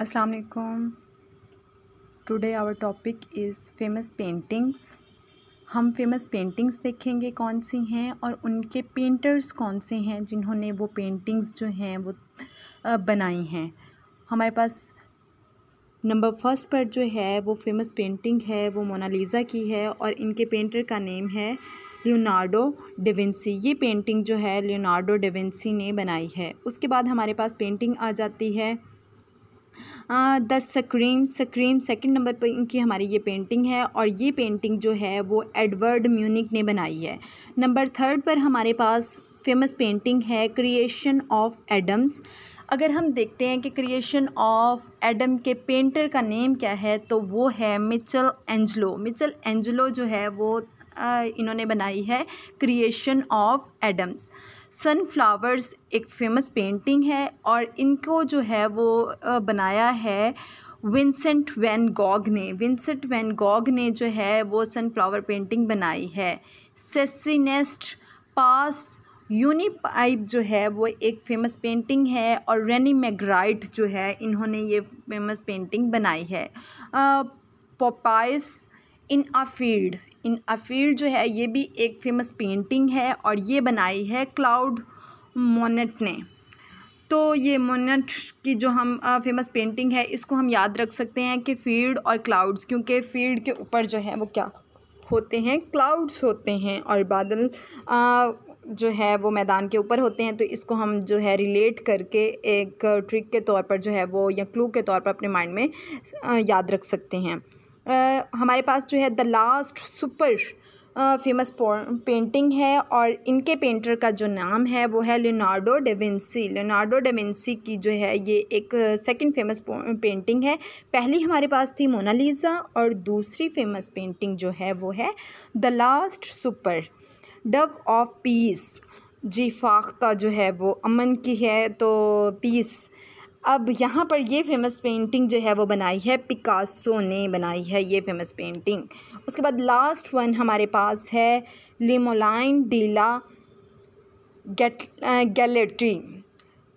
अस्सलाम वालेकुम today our topic is famous paintings हम फेमस पेंटिंग्स देखेंगे कौन सी हैं और उनके पेंटर्स कौन से हैं जिन्होंने वो पेंटिंग्स जो हैं वो बनाई हैं हमारे पास नंबर फर्स्ट पर जो है वो फेमस पेंटिंग है वो मोनालिसा की है और इनके पेंटर का नेम है लियोनार्डो डेविंसी ये पेंटिंग जो है लियोनार्डो डेविंसी ने बनाई है उसके बाद हमारे पास पेंटिंग आ जाती है the scream scream second number पर इनकी हमारी ये पेंटिंग है और ये पेंटिंग जो है वो एडवर्ड म्यूनिक ने बनाई है नंबर थर्ड पर हमारे पास फेमस पेंटिंग है क्रिएशन ऑफ एडम्स अगर हम देखते हैं कि क्रिएशन ऑफ एडम के पेंटर का नेम क्या है तो वो है मिचल एंजलो मिचल एंजलो जो है वो इन्होंने बनाई है क्रिएशन ऑफ एडम्स सनफ्लावर्स एक फेमस पेंटिंग है और इनको जो है वो बनाया है विंसेंट वैन गॉग ने विंसेंट वैन गॉग ने जो है वो सनफ्लावर पेंटिंग बनाई है सेसिनेस्ट पास यूनिपाइप जो है वो एक फ़ेमस पेंटिंग है और रेनी मैगराइट जो है इन्होंने ये फेमस पेंटिंग बनाई है पोपाइस इन आ फील्ड इन आ फील्ड जो है ये भी एक फेमस पेंटिंग है और ये बनाई है क्लाउड मोनेट ने तो ये मोनेट की जो हम फेमस पेंटिंग है इसको हम याद रख सकते हैं कि फील्ड और क्लाउड्स क्योंकि फील्ड के ऊपर जो है वो क्या होते हैं क्लाउड्स होते हैं और बादल आ, जो है वो मैदान के ऊपर होते हैं तो इसको हम जो है रिलेट करके एक ट्रिक के तौर पर जो है वो या क्लू के तौर पर अपने माइंड में याद रख सकते हैं हमारे पास जो है the last supper famous painting है और इनके पेंटर का जो नाम है वो है लियोनार्डो डेविंसी लियोनार्डो डेविंसी की जो है ये एक सेकंड फेमस पेंटिंग है पहली हमारे पास थी मोनालिजा और दूसरी फेमस पेंटिंग जो है वो है the last supper dove of peace जी फाख्ता जो है वो अमन की है तो पीस अब यहाँ पर ये फेमस पेंटिंग जो है वो बनाई है पिकासो ने बनाई है ये फेमस पेंटिंग उसके बाद लास्ट वन हमारे पास है लिमोलाइन डीला गेट गैलेट्री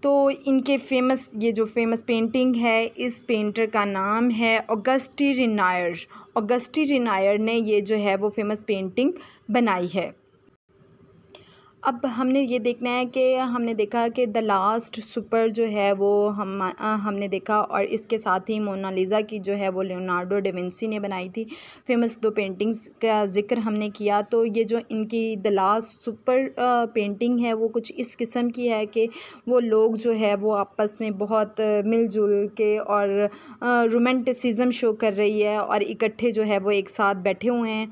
तो इनके फेमस ये जो फेमस पेंटिंग है इस पेंटर का नाम है ऑगस्टी रिनायर ऑगस्टी रिनायर ने ये जो है वो फेमस पेंटिंग बनाई है अब हमने ये देखना है कि हमने देखा कि द लास्ट सुपर जो है वो हम हमने देखा और इसके साथ ही मोनालिज़ा की जो है वो लियोनार्डो डेविंसी ने बनाई थी फेमस दो पेंटिंग्स का जिक्र हमने किया तो ये जो इनकी द लास्ट सुपर पेंटिंग है वो कुछ इस किस्म की है कि वो लोग जो है वो आपस में बहुत मिलजुल के और रोमेंटिसिज्म शो कर रही है और इकट्ठे जो है वो एक साथ बैठे हुए हैं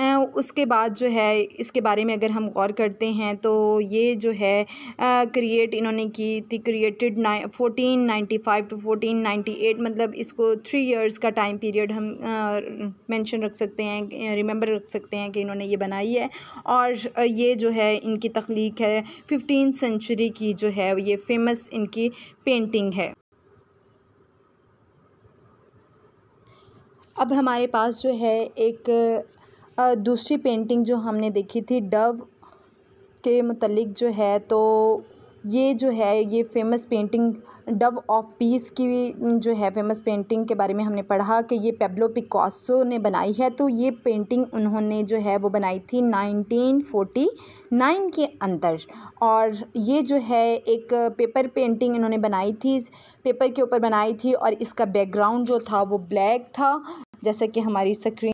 उसके बाद जो है इसके बारे में अगर हम गौर करते हैं तो ये जो है क्रिएट इन्होंने की थी created nine fourteen ninety five to fourteen ninety eight मतलब इसको थ्री इयर्स का टाइम पीरियड हम मेंशन रख सकते हैं रिमेंबर रख सकते हैं कि इन्होंने ये बनाई है और ये जो है इनकी तख्लीक है फिफ्टीन सेंचुरी की जो है ये फेमस इनकी पेंटिंग है अब हमारे पास जो है एक दूसरी पेंटिंग जो हमने देखी थी डव के मतलब जो है तो ये जो है ये famous painting dove of peace की जो है फेमस पेंटिंग के बारे में हमने पढ़ा कि ये पेब्लो पिकॉसो ने बनाई है तो ये पेंटिंग उन्होंने जो है वो बनाई थी 1949 के अंदर और ये जो है एक पेपर पेंटिंग इन्होंने बनाई थी पेपर के ऊपर बनाई थी और इसका बैकग्राउंड जो था वो ब्लैक था जैसा कि हमारी स्क्रीन